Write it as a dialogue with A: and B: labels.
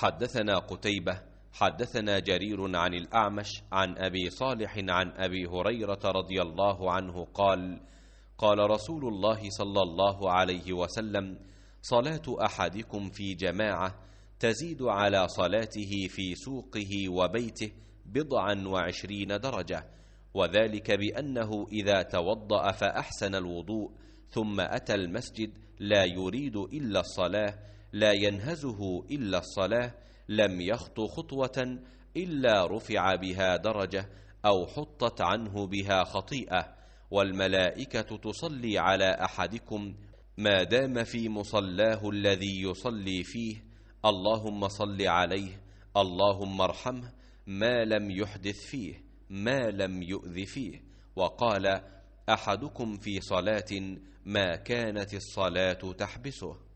A: حدثنا قتيبة حدثنا جرير عن الأعمش عن أبي صالح عن أبي هريرة رضي الله عنه قال قال رسول الله صلى الله عليه وسلم صلاة أحدكم في جماعة تزيد على صلاته في سوقه وبيته بضعا وعشرين درجة وذلك بأنه إذا توضأ فأحسن الوضوء ثم أتى المسجد لا يريد إلا الصلاة لا ينهزه إلا الصلاة لم يخطو خطوة إلا رفع بها درجة أو حطت عنه بها خطيئة والملائكة تصلي على أحدكم ما دام في مصلاه الذي يصلي فيه اللهم صل عليه اللهم ارحمه ما لم يحدث فيه ما لم يؤذ فيه وقال أحدكم في صلاة ما كانت الصلاة تحبسه